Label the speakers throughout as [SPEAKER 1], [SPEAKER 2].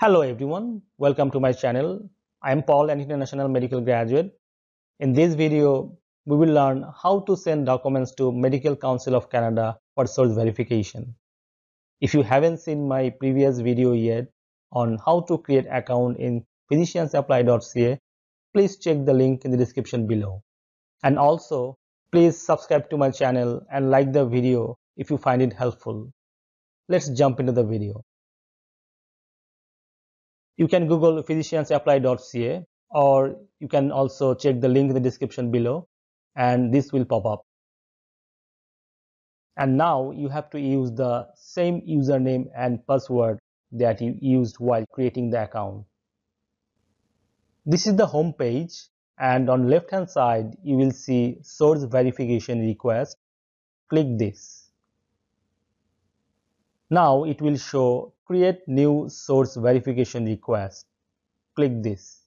[SPEAKER 1] Hello everyone, welcome to my channel. I am Paul, an international medical graduate. In this video, we will learn how to send documents to Medical Council of Canada for source verification. If you haven't seen my previous video yet on how to create account in physiciansapply.ca, please check the link in the description below. And also, please subscribe to my channel and like the video if you find it helpful. Let's jump into the video. You can Google physiciansapply.ca or you can also check the link in the description below and this will pop up. And now you have to use the same username and password that you used while creating the account. This is the home page and on left hand side you will see source verification request. Click this. Now it will show create new source verification request. Click this.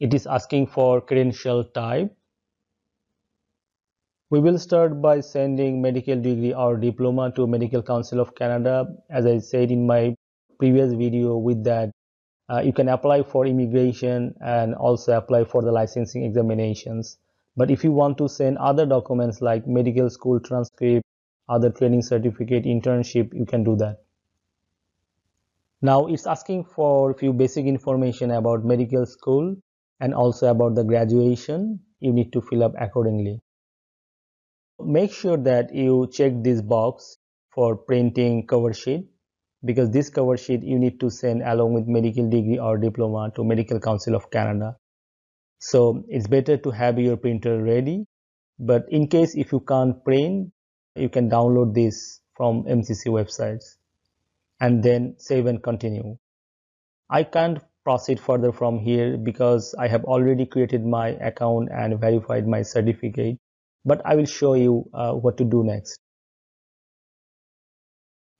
[SPEAKER 1] It is asking for credential type. We will start by sending medical degree or diploma to Medical Council of Canada. As I said in my previous video with that, uh, you can apply for immigration and also apply for the licensing examinations. But if you want to send other documents like medical school transcript, other training certificate internship you can do that now it's asking for a few basic information about medical school and also about the graduation you need to fill up accordingly make sure that you check this box for printing cover sheet because this cover sheet you need to send along with medical degree or diploma to medical council of canada so it's better to have your printer ready but in case if you can't print you can download this from MCC websites and then save and continue. I can't proceed further from here because I have already created my account and verified my certificate, but I will show you uh, what to do next.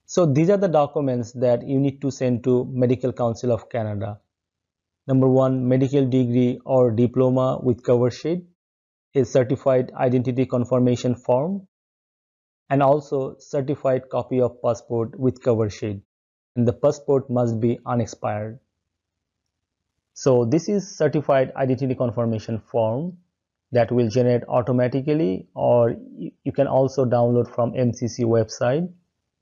[SPEAKER 1] So these are the documents that you need to send to Medical Council of Canada. Number one, medical degree or diploma with cover sheet, a certified identity confirmation form, and also certified copy of passport with cover sheet and the passport must be unexpired. So this is certified identity confirmation form that will generate automatically or you can also download from MCC website.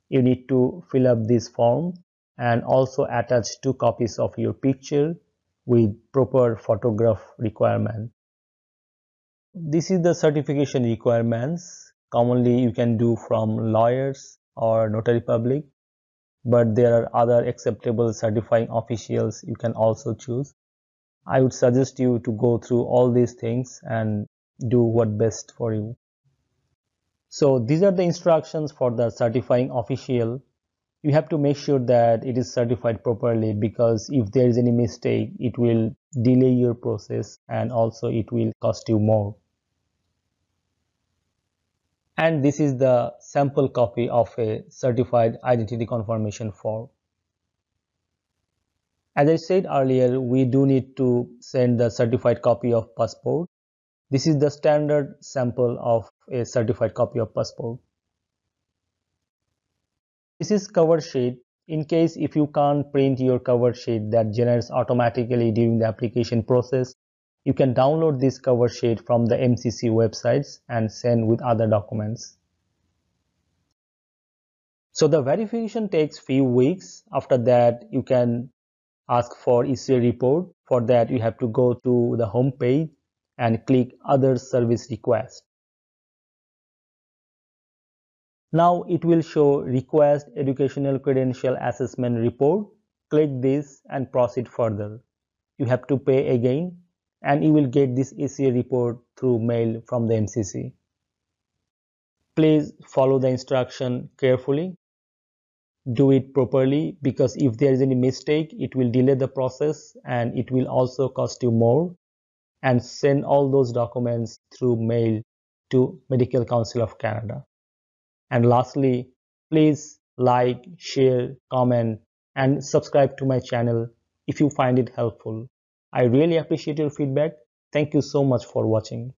[SPEAKER 1] You need to fill up this form and also attach two copies of your picture with proper photograph requirement. This is the certification requirements commonly you can do from lawyers or notary public but there are other acceptable certifying officials you can also choose i would suggest you to go through all these things and do what best for you so these are the instructions for the certifying official you have to make sure that it is certified properly because if there is any mistake it will delay your process and also it will cost you more and this is the sample copy of a certified identity confirmation form. As I said earlier, we do need to send the certified copy of passport. This is the standard sample of a certified copy of passport. This is cover sheet. In case if you can't print your cover sheet that generates automatically during the application process, you can download this cover sheet from the MCC websites and send with other documents. So the verification takes few weeks. After that, you can ask for ECA report. For that, you have to go to the home page and click other service request. Now it will show request educational credential assessment report. Click this and proceed further. You have to pay again and you will get this ACA report through mail from the MCC. Please follow the instruction carefully. Do it properly because if there is any mistake, it will delay the process and it will also cost you more. And send all those documents through mail to Medical Council of Canada. And lastly, please like, share, comment, and subscribe to my channel if you find it helpful. I really appreciate your feedback. Thank you so much for watching.